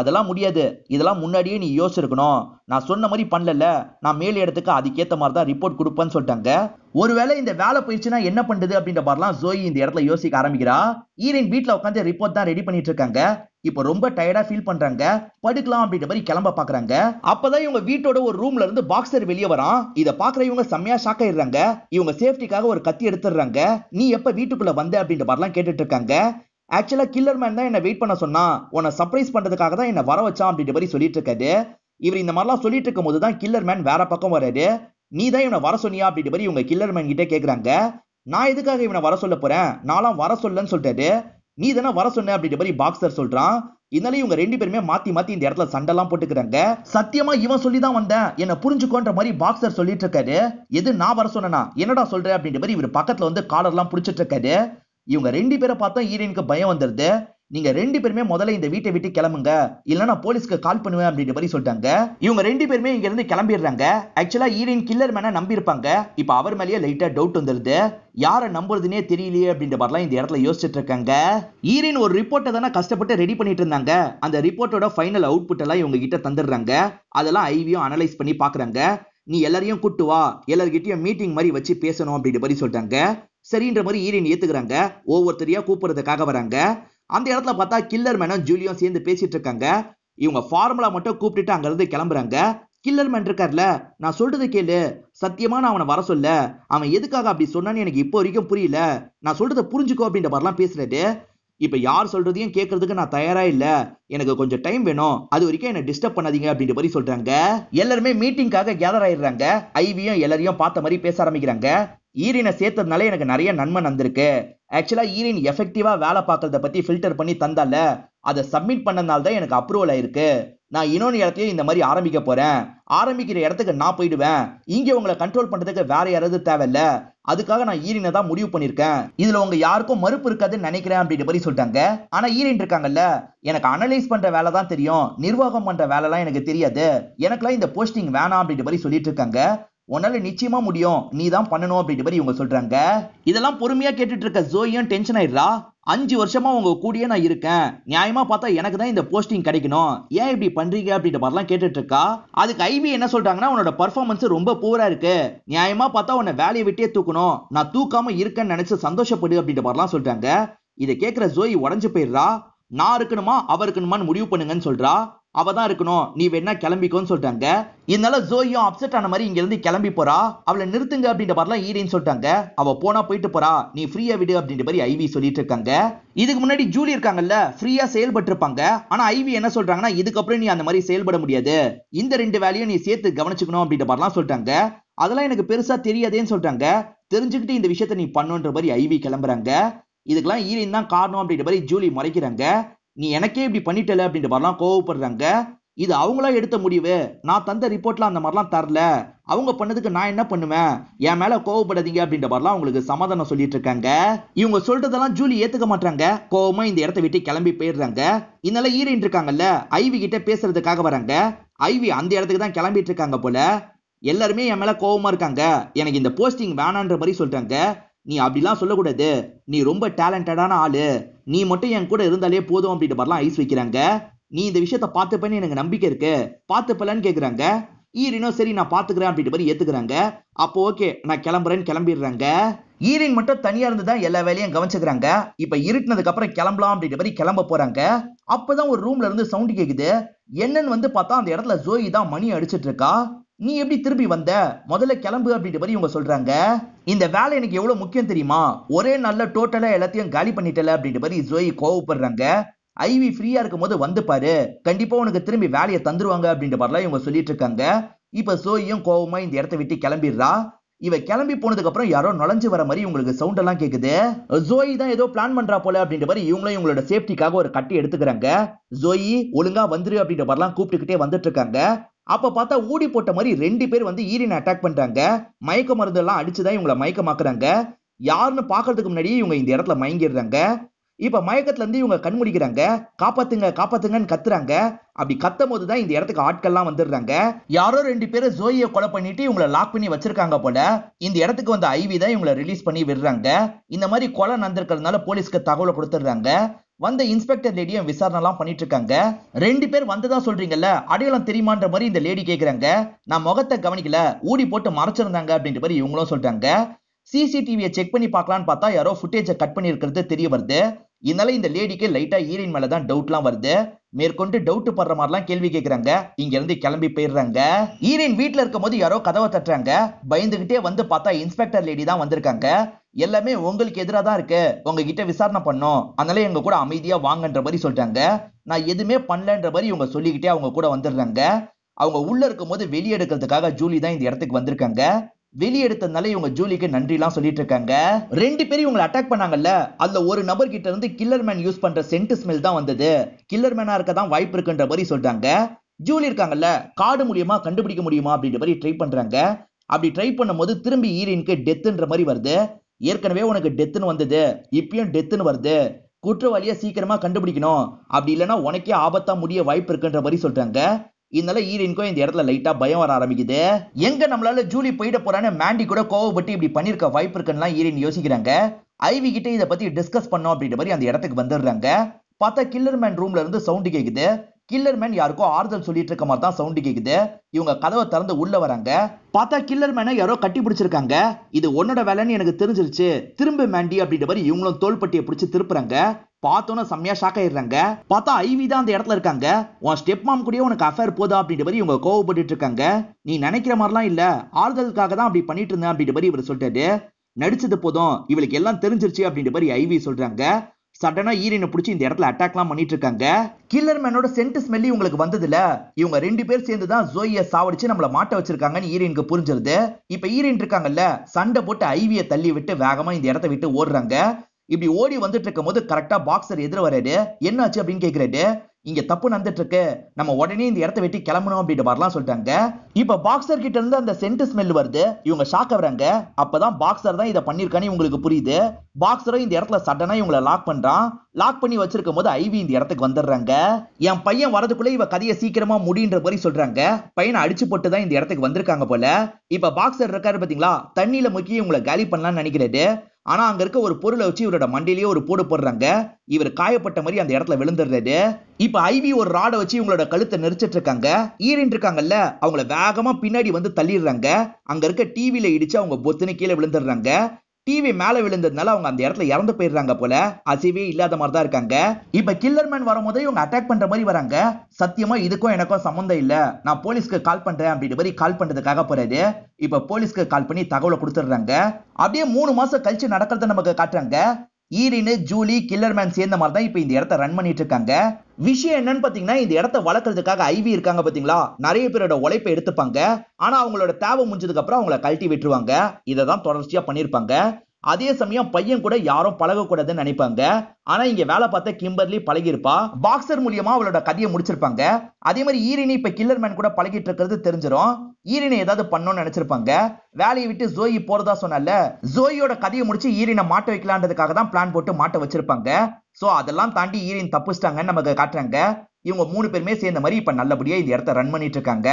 அதெல்லாம் முடியாது இதெல்லாம் முன்னாடியே நீ யோசிச்சிருக்கணும் நான் சொன்ன மாதிரி பண்ணல நான் மேல் இடத்துக்கு அதுக்கேற்ற மாதிரி தான் ரிப்போர்ட் கொடுப்பேன்னு சொல்லிட்டாங்க ஒருவேளை இந்த வேலை போயிடுச்சுன்னா என்ன பண்ணுது அப்படின்ற மாதிரிலாம் ஜோயி இந்த இடத்துல யோசிக்க ஆரம்பிக்கிறா ஈரின் வீட்டில் உட்காந்து ரிப்போர்ட் தான் ரெடி பண்ணிட்டு இருக்காங்க இப்போ ரொம்ப டயர்டா ஃபீல் பண்றாங்க படுக்கலாம் அப்படின்ற மாதிரி கிளம்ப பாக்குறாங்க அப்பதான் இவங்க வீட்டோட ஒரு ரூம்ல இருந்து பாக்ஸர் வெளியே வரான் இதை பாக்குற இவங்க செம்மையா ஷாக் ஆயிடுறாங்க இவங்க சேஃப்டிக்காக ஒரு கத்தி எடுத்துடுறாங்க நீ எப்ப வீட்டுக்குள்ள வந்த அப்படின்ற மாதிரிலாம் கேட்டுட்டு இருக்காங்க ஆக்சுவலாக கில்லர் மேன் தான் என்னை வெயிட் பண்ண சொன்னா உன்னை சர்ப்ரைஸ் பண்ணுறதுக்காக தான் என்னை வர வச்சான் அப்படின்ற மாதிரி சொல்லிட்டு இருக்காரு இவர் இந்த மாதிரிலாம் சொல்லிட்டு இருக்கும் போது தான் கில்லர் மேன் வேற பக்கம் வராது நீ தான் இவனை வர சொன்னியா அப்படின்ற மாதிரி இவங்க கில்லர் மேன் கிட்டே கேட்குறாங்க நான் எதுக்காக இவனை வர சொல்ல போறேன் நான்லாம் வர சொல்லன்னு சொல்லிட்டாரு நீ தானே வர சொன்ன அப்படின்ற மாதிரி பாக்ஸர் சொல்றான் இதனால இவங்க ரெண்டு பேருமே மாத்தி மாத்தி இந்த இடத்துல சண்டைலாம் போட்டுக்கிறாங்க சத்தியமா இவன் சொல்லி தான் வந்தேன் என்ன புரிஞ்சுக்கோன்ற மாதிரி பாக்ஸர் சொல்லிட்டு இருக்காரு எது நான் வர சொன்னா என்னடா சொல்றேன் அப்படின்ற மாதிரி இவர் பக்கத்துல வந்து காலர்லாம் புடிச்சிட்டு இருக்காரு இவங்க ரெண்டு பேரை பார்த்தா ஹீரோயினுக்கு பயம் வந்துடுது நீங்க ரெண்டு பேருமே முதல்ல இந்த வீட்டை விட்டு கிளம்புங்க இல்ல நான் போலீஸ்க்கு கால் பண்ணுவேன் அப்படின்ற மாதிரி சொல்லிட்டாங்க இவங்க ரெண்டு பேருமே இங்க இருந்து கிளம்பிடுறாங்க ஆக்சுவலா ஈரின் கில்லர் மேன நம்பியிருப்பாங்க இப்ப அவர் மேலேயே லைட்டா டவுட் வந்துருது யாரை நம்புறதுனே தெரியலையே அப்படின்ற மாதிரிலாம் இந்த இடத்துல யோசிச்சுட்டு இருக்காங்க ஈரின் ஒரு ரிப்போர்ட்டை தானே கஷ்டப்பட்டு ரெடி பண்ணிட்டு இருந்தாங்க அந்த ரிப்போர்ட்டோட ஃபைனல் அவுட்புட் எல்லாம் இவங்க கிட்ட தந்துடுறாங்க அதெல்லாம் ஐவியும் அனலைஸ் பண்ணி பாக்குறாங்க நீ எல்லாரையும் கூட்டு வா எல்லார்கிட்டயும் மீட்டிங் மாதிரி வச்சு பேசணும் அப்படின்ற மாதிரி சொல்லிட்டாங்க சரின்ற மாதிரி ஈரின் ஏத்துக்கிறாங்க ஒவ்வொருத்தரையா கூப்பிடுறதுக்காக வராங்க அந்த இடத்துல பார்த்தா கில்லர் மேனும் ஜூலியும் சேர்ந்து பேசிட்டு இருக்காங்க இவங்க ஃபார்முலா மட்டும் கூப்பிட்டுட்டு அங்கிருந்து கிளம்புறாங்க கில்லர் மேன் இருக்கார்ல நான் சொல்றது கேளு சத்தியமா நான் அவனை வர சொல்ல அவன் எதுக்காக அப்படி சொன்னான்னு எனக்கு இப்போ வரைக்கும் புரியல நான் சொல்றதை புரிஞ்சுக்கோ அப்படின்ற மாதிரிலாம் பேசுறது இப்போ யார் சொல்றதையும் கேட்கறதுக்கு நான் தயாரா இல்ல எனக்கு கொஞ்சம் டைம் வேணும் அது வரைக்கும் என்ன டிஸ்டர்ப் பண்ணாதீங்க அப்படின்ற மாதிரி சொல்றாங்க எல்லாருமே மீட்டிங்காக கேதர் ஆயிடுறாங்க ஐவியும் எல்லாரையும் பார்த்த மாதிரி பேச ஆரம்பிக்கிறாங்க ஈரினை சேர்த்ததுனால எனக்கு நிறைய நன்மை நடந்திருக்கு ஆக்சுவலா ஈரின் எஃபெக்டிவா வேலை பார்க்கறத பத்தி ஃபில்டர் பண்ணி தந்தால அதை சப்மிட் பண்ணனால தான் எனக்கு அப்ரூவல் ஆயிருக்கு நான் இன்னொன்று இடத்தையும் இந்த மாதிரி ஆரம்பிக்க போகிறேன் ஆரம்பிக்கிற இடத்துக்கு நான் போயிடுவேன் இங்கே உங்களை கண்ட்ரோல் பண்ணுறதுக்கு வேற யாராவது தேவையில்ல அதுக்காக நான் ஈரினை தான் முடிவு பண்ணியிருக்கேன் இதில் உங்கள் யாருக்கும் மறுப்பு இருக்காதுன்னு நினைக்கிறேன் அப்படின்ற மாதிரி சொல்லிட்டாங்க ஆனால் ஈரின் இருக்காங்கல்ல எனக்கு அனலைஸ் பண்ணுற வேலை தான் தெரியும் நிர்வாகம் பண்ணுற வேலைலாம் எனக்கு தெரியாது எனக்குலாம் இந்த போஸ்டிங் வேணாம் அப்படின்ற மாதிரி சொல்லிட்டு இருக்காங்க உன்னால நிச்சயமா முடியும் நீ தான் பண்ணணும் அப்படின்ற மாதிரி இவங்க சொல்றாங்க இதெல்லாம் பொறுமையா கேட்டுட்டு இருக்க ஜோயும் டென்ஷன் ஆயிடுறா அஞ்சு வருஷமா உங்க கூடயே நான் இருக்கேன் நியாயமா பார்த்தா எனக்கு தான் இந்த போஸ்டிங் கிடைக்கணும் ஏன் இப்படி பண்றீங்க அப்படின்ற மாதிரிலாம் கேட்டுட்டு இருக்கா அதுக்கு ஐவி என்ன சொல்றாங்கன்னா உன்னோட பர்ஃபார்மன்ஸ் ரொம்ப பூரா இருக்கு நியாயமா பார்த்தா உன்னை வேலையை விட்டே தூக்கணும் நான் தூக்காம இருக்கேன்னு நினைச்சு சந்தோஷப்படு அப்படின்ற மாதிரிலாம் சொல்றாங்க இதை கேட்கிற ஜோய் உடஞ்சு போயிடுறா நான் இருக்கணுமா அவர் முடிவு பண்ணுங்கன்னு சொல்றா அவ தான் இருக்கணும் நீ வேணா கிளம்பிக்கோன்னு சொல்லிட்டாங்க இதனால ஜோயும் அப்செட் ஆன மாதிரி இங்க இருந்து கிளம்பி போறா அவளை நிறுத்துங்க அப்படின்ற மாதிரிலாம் ஈரின்னு சொல்லிட்டாங்க அவ போனா போயிட்டு போறா நீ ஃப்ரீயா விடு அப்படின்ற மாதிரி ஐவி சொல்லிட்டு இருக்காங்க இதுக்கு முன்னாடி ஜூலி இருக்காங்கல்ல ஃப்ரீயா செயல்பட்டு இருப்பாங்க ஆனா ஐவி என்ன சொல்றாங்கன்னா இதுக்கப்புறம் நீ அந்த மாதிரி செயல்பட முடியாது இந்த ரெண்டு வேலையும் நீ சேர்த்து கவனிச்சுக்கணும் அப்படின்ற மாதிரிலாம் சொல்லிட்டாங்க அதெல்லாம் எனக்கு பெருசா தெரியாதேன்னு சொல்லிட்டாங்க தெரிஞ்சுக்கிட்டு இந்த விஷயத்த நீ பண்ணுன்ற மாதிரி ஐவி கிளம்புறாங்க இதுக்கெல்லாம் ஈரின் தான் காரணம் அப்படின்ற மாதிரி ஜூலி முறைக்கிறாங்க நீ எனக்கே இப்படி பண்ணிட்டல அப்படின்ற மாதிரிலாம் கோவப்படுறாங்க இது அவங்களா எடுத்த முடிவு நான் தந்த ரிப்போர்ட்லாம் அந்த மாதிரிலாம் தரல அவங்க பண்ணதுக்கு நான் என்ன பண்ணுவேன் என் மேல கோவப்படாதீங்க அப்படின்ற மாதிரிலாம் அவங்களுக்கு சமாதானம் சொல்லிட்டு இருக்காங்க இவங்க சொல்றதெல்லாம் ஜூலி ஏத்துக்க மாட்டாங்க கோவமா இந்த இடத்த விட்டு கிளம்பி போயிடுறாங்க இதனால ஈரின் இருக்காங்கல்ல ஐவி கிட்ட பேசுறதுக்காக வராங்க ஐவி அந்த இடத்துக்கு தான் கிளம்பிட்டு இருக்காங்க போல எல்லாருமே என் மேல கோவமா இருக்காங்க எனக்கு இந்த போஸ்டிங் வேணான்ற மாதிரி சொல்றாங்க நீ அப்படிலாம் சொல்லக்கூடாது நீ ரொம்ப டேலண்டடான ஆளு நீ மட்டும் என் கூட இருந்தாலே போதும் அப்படின்ட்டு மாதிரிலாம் ஐஸ் வைக்கிறாங்க நீ இந்த விஷயத்த பார்த்துப்பேன்னு எனக்கு நம்பிக்கை இருக்கு பார்த்துப்பலன்னு கேட்குறாங்க ஈரினும் சரி நான் பார்த்துக்கிறேன் அப்படின்ட்டு மாதிரி ஏற்றுக்கிறாங்க அப்போ ஓகே நான் கிளம்புறேன்னு கிளம்பிடுறாங்க ஈரின் மட்டும் தனியாக இருந்து தான் எல்லா வேலையும் கவனிச்சுக்கிறாங்க இப்போ இருட்டினதுக்கு அப்புறம் கிளம்பலாம் அப்படின்ற மாதிரி கிளம்ப போகிறாங்க அப்போ தான் ஒரு ரூம்ல இருந்து சவுண்டு கேட்குது என்னன்னு வந்து பார்த்தா அந்த இடத்துல ஜோயி தான் மணி அடிச்சிட்டு இருக்கா நீ எப்படி திரும்பி வந்த முதல்ல கிளம்பு அப்படின்ற மாதிரி இவங்க சொல்றாங்க இந்த வேலை எனக்கு எவ்வளவு முக்கியம் தெரியுமா ஒரே நல்ல டோட்டலா எல்லாத்தையும் காலி பண்ணிட்டல அப்படின்ற மாதிரி ஜோயி கோவப்படுறாங்க ஐவி ஃப்ரீயா இருக்கும் போது வந்து பாரு கண்டிப்பா உனக்கு திரும்பி வேலையை தந்துருவாங்க அப்படின்ற மாதிரிலாம் இவங்க சொல்லிட்டு இருக்காங்க இப்ப ஜோயும் கோவமா இந்த இடத்த விட்டு கிளம்பிடுறா இவ கிளம்பி போனதுக்கு அப்புறம் யாரோ நுழைஞ்சு வர மாதிரி உங்களுக்கு சவுண்ட் எல்லாம் கேக்குது ஜோயி தான் ஏதோ பிளான் பண்றா போல அப்படின்ற மாதிரி இவங்களும் இவங்களோட சேஃப்டிக்காக ஒரு கட்டி எடுத்துக்கிறாங்க ஜோயி ஒழுங்கா வந்துரு அப்படின்ற மாதிரிலாம் கூப்பிட்டுக்கிட்டே வந்துட்டு இருக்காங்க அப்போ பார்த்தா ஊடி போட்ட மாதிரி ரெண்டு பேர் வந்து ஈரினை அட்டாக் பண்ணுறாங்க மயக்க மருந்து எல்லாம் தான் இவங்களை மயக்கமாக்குறாங்க யாருன்னு பார்க்கறதுக்கு முன்னாடியே இவங்க இந்த இடத்துல மயங்கிடுறாங்க இப்போ மயக்கத்துலேருந்து இவங்க கண் முடிக்கிறாங்க காப்பாத்துங்க காப்பாத்துங்கன்னு கத்துறாங்க அப்படி கத்தும் போது தான் இந்த இடத்துக்கு ஆட்கள்லாம் வந்துடுறாங்க யாரோ ரெண்டு பேரை ஜோயியை கொலை பண்ணிட்டு இவங்களை லாக் பண்ணி வச்சிருக்காங்க போல இந்த இடத்துக்கு வந்த ஐவி தான் இவங்களை ரிலீஸ் பண்ணி விடுறாங்க இந்த மாதிரி கொலை நடந்திருக்கிறதுனால போலீஸ்க்கு தகவலை கொடுத்துடுறாங்க வந்த இன்ஸ்பெக்டர் லேடியும் விசாரணைலாம் பண்ணிட்டு இருக்காங்க ரெண்டு பேர் வந்ததா சொல்றீங்கல்ல அடையாளம் தெரியுமான்ற மாதிரி இந்த லேடி கேக்குறாங்க நான் முகத்தை கவனிக்கல ஊடி போட்டு மறைச்சிருந்தாங்க அப்படின்ற மாதிரி இவங்களும் சொல்றாங்க சிசிடிவியை செக் பண்ணி பார்க்கலான்னு பார்த்தா யாரோ ஃபுட்டேஜை கட் பண்ணி இருக்கிறது தெரிய வருது இதனால இந்த லேடிக்கு லைட்டா ஈரின் மேலதான் தான் டவுட்லாம் வருது மேற்கொண்டு டவுட் படுற மாதிரிலாம் கேள்வி கேட்கறாங்க இங்க இருந்து கிளம்பி போயிடுறாங்க ஈரின் வீட்டுல இருக்கும் போது யாரோ கதவை தட்டுறாங்க பயந்துகிட்டே வந்து பார்த்தா இன்ஸ்பெக்டர் லேடி தான் வந்திருக்காங்க எல்லாமே உங்களுக்கு எதிராக தான் இருக்கு உங்ககிட்ட விசாரணை பண்ணோம் அதனால எங்க கூட அமைதியா வாங்கன்ற மாதிரி சொல்லிட்டாங்க நான் எதுவுமே பண்ணலன்ற மாதிரி இவங்க சொல்லிக்கிட்டே அவங்க கூட வந்துடுறாங்க அவங்க உள்ள இருக்கும் போது வெளியெடுக்கிறதுக்காக ஜூலி தான் இந்த இடத்துக்கு வந்திருக்காங்க வெளியெடுத்ததுனால இவங்க ஜூலிக்கு நன்றிலாம் சொல்லிட்டு இருக்காங்க ரெண்டு பேரும் இவங்களை அட்டாக் பண்ணாங்கல்ல அதுல ஒரு நபர் கிட்ட இருந்து கில்லர் மேன் யூஸ் பண்ற சென்ட் ஸ்மெல் தான் வந்தது கில்லர் மேனா இருக்க தான் வாய்ப்பு இருக்குன்ற மாதிரி சொல்றாங்க ஜூலி இருக்காங்கல்ல காடு மூலியமா கண்டுபிடிக்க முடியுமா அப்படின்ற மாதிரி ட்ரை பண்றாங்க அப்படி ட்ரை பண்ணும்போது திரும்பி ஈரினுக்கு டெத்துன்ற மாதிரி வருது ஏற்கனவே உனக்கு டெத்துன்னு வந்தது இப்பயும் டெத்துன்னு வருது குற்றவாளியை சீக்கிரமா கண்டுபிடிக்கணும் அப்படி இல்லைன்னா உனக்கே ஆபத்தா முடிய வாய்ப்பு இருக்குன்ற மாதிரி சொல்றாங்க இதனால ஈரின்கோ இந்த இடத்துல லைட்டா பயம் வர ஆரம்பிக்குது எங்க நம்மளால ஜூலி போயிட போறான்னு மேண்டி கூட கோவப்பட்டு இப்படி பண்ணிருக்க வாய்ப்பு இருக்குன்னா ஈரின் யோசிக்கிறாங்க ஐவி கிட்ட இதை பத்தி டிஸ்கஸ் பண்ணோம் அப்படின்ற மாதிரி அந்த இடத்துக்கு வந்துடுறாங்க பார்த்தா கில்லர் மேன் ரூம்ல இருந்து சவுண்டு கேக்குது கில்லர் மேன் யாருக்கோ ஆறுதல் சொல்லிட்டு இருக்க மாதிரி தான் சவுண்டு கேக்குது இவங்க கதவை திறந்து உள்ள வராங்க பார்த்தா கில்லர் மேனை யாரோ கட்டி பிடிச்சிருக்காங்க இது உன்னோட வேலைன்னு எனக்கு தெரிஞ்சிருச்சு திரும்ப மேண்டி அப்படின்ற மாதிரி இவங்களும் தோள்பட்டியை பிடிச்சி திருப்புறாங்க பார்த்தோன்னே செம்மையா ஷாக் ஆயிடுறாங்க பார்த்தா ஐவி தான் அந்த இடத்துல இருக்காங்க உன் ஸ்டெப் மாம் கூடயே உனக்கு அஃபேர் போதா அப்படின்ற மாதிரி இவங்க கோவப்பட்டு இருக்காங்க நீ நினைக்கிற மாதிரிலாம் இல்ல ஆறுதலுக்காக தான் அப்படி பண்ணிட்டு இருந்தேன் அப்படின்ற மாதிரி இவர் சொல்லிட்டாரு நடிச்சது போதும் இவளுக்கு எல்லாம் தெரிஞ்சிருச்சு அப்படின்ற மாதிரி ஐவி சொல்றாங்க சடனாக ஈரனை பிடிச்சி இந்த இடத்துல அட்டாக்லாம் பண்ணிட்டு இருக்காங்க கில்லர் மேனோட சென்ட் ஸ்மெல்லி உங்களுக்கு வந்ததுல இவங்க ரெண்டு பேர் சேர்ந்து தான் ஜோயை சாவடிச்சு நம்மளை மாட்ட வச்சிருக்காங்கன்னு ஈரனுக்கு புரிஞ்சிருது இப்போ ஈரன் இருக்காங்கல்ல சண்டை போட்டு ஐவியை தள்ளி விட்டு வேகமாக இந்த இடத்த விட்டு ஓடுறாங்க இப்படி ஓடி வந்துட்டு இருக்கும் போது கரெக்டா பாக்ஸர் எதிர வராரு என்னாச்சு அப்படின்னு கேட்குறாரு இங்க தப்பு நடந்துட்டு இருக்கு நம்ம உடனே இந்த இடத்த வெட்டி கிளம்பணும் அப்படின்னு வரலாம் சொல்லிட்டாங்க இப்ப பாக்ஸர் கிட்ட இருந்து அந்த சென்ட் ஸ்மெல் வருது இவங்க ஷாக் ஆகுறாங்க அப்பதான் பாக்ஸர் தான் இதை பண்ணிருக்கானே உங்களுக்கு புரியுது பாக்ஸரும் இந்த இடத்துல சடனா இவங்களை லாக் பண்றான் லாக் பண்ணி வச்சிருக்கும் போது ஐவி இந்த இடத்துக்கு வந்துடுறாங்க என் பையன் வரதுக்குள்ள இவ கதையை சீக்கிரமா முடின்ற மாதிரி சொல்றாங்க பையனை அடிச்சு போட்டு தான் இந்த இடத்துக்கு வந்திருக்காங்க போல இப்ப பாக்ஸர் இருக்காரு பாத்தீங்களா தண்ணியில முக்கிய இவங்களை காலி பண்ணலாம்னு நினைக்கிறது ஆனா அங்க இருக்க ஒரு பொருளை வச்சு இவரோட மண்டையிலேயே ஒரு போடு போடுறாங்க இவர் காயப்பட்ட மாதிரி அந்த இடத்துல விழுந்துடுறது இப்ப ஐவி ஒரு ராடை வச்சு இவங்களோட கழுத்தை நெரிச்சிட்டு இருக்காங்க ஈரின் இருக்காங்கல்ல அவங்கள வேகமா பின்னாடி வந்து தள்ளிடுறாங்க அங்க இருக்க டிவில இடிச்சு அவங்க பொத்துன்னு கீழே விழுந்துடுறாங்க டிவி மேலே விழுந்ததுனால அவங்க அந்த இடத்துல இறந்து போயிடுறாங்க போல அசைவே இல்லாத மாதிரி தான் இருக்காங்க இப்ப கில்லர் மேன் வரும்போது இவங்க அட்டாக் பண்ற மாதிரி வராங்க சத்தியமா இதுக்கும் எனக்கும் சம்மந்தம் இல்ல நான் போலீஸ்க்கு கால் பண்றேன் அப்படின்ற மாதிரி கால் பண்றதுக்காக போறது இப்ப போலீஸ்க்கு கால் பண்ணி தகவலை கொடுத்துடுறாங்க அப்படியே மூணு மாசம் கழிச்சு நடக்கிறத நமக்கு காட்டுறாங்க ஈரின் ஜூலி கில்லர்மேன் சேர்ந்த மாதிரி தான் இப்போ இந்த இடத்த ரன் பண்ணிட்டு இருக்காங்க விஷயம் என்னன்னு பார்த்தீங்கன்னா இந்த இடத்த வளர்க்கறதுக்காக ஐவி இருக்காங்க பார்த்தீங்களா நிறைய பேரோட உழைப்பை எடுத்துப்பாங்க ஆனால் அவங்களோட தேவை முடிஞ்சதுக்கு அப்புறம் அவங்கள கழட்டி விட்டுருவாங்க இதை தான் தொடர்ச்சியாக பண்ணியிருப்பாங்க அதே சமயம் பையன் கூட யாரும் பழகக்கூடாதுன்னு நினைப்பாங்க ஆனா இங்க வேலை பார்த்த கிம்பர்லி பழகிருப்பா பாக்ஸர் மூலியமா அவளோட கதையை முடிச்சிருப்பாங்க அதே மாதிரி ஈரினி இப்ப கில்லர் மேன் கூட பழகிட்டு இருக்கிறது தெரிஞ்சிடும் ஈரினை ஏதாவது பண்ணணும்னு நினைச்சிருப்பாங்க வேலையை விட்டு ஜோயி போறதா சொன்னால ஜோயியோட கதையை முடிச்சு ஈரினை மாட்ட வைக்கலான்றதுக்காக தான் பிளான் போட்டு மாட்ட வச்சிருப்பாங்க சோ அதெல்லாம் தாண்டி ஈரின் தப்பிச்சிட்டாங்கன்னு நமக்கு காட்டுறாங்க இவங்க மூணு பேருமே சேர்ந்த மாதிரி இப்ப நல்லபடியா இந்த இடத்த ரன் பண்ணிட்டு இருக்காங்க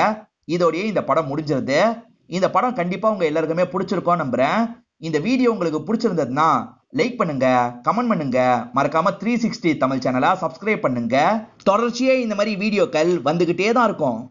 இதோடய இந்த படம் முடிஞ்சிருது இந்த படம் கண்டிப்பா உங்க எல்லாருக்குமே பிடிச்சிருக்கோம் நம்புறேன் இந்த வீடியோ உங்களுக்கு பிடிச்சிருந்ததுன்னா லைக் பண்ணுங்க கமெண்ட் பண்ணுங்க மறக்காம த்ரீ சிக்ஸ்டி தமிழ் சேனலா சப்ஸ்கிரைப் பண்ணுங்க தொடர்ச்சியே இந்த மாதிரி வீடியோக்கள் வந்துகிட்டே தான் இருக்கும்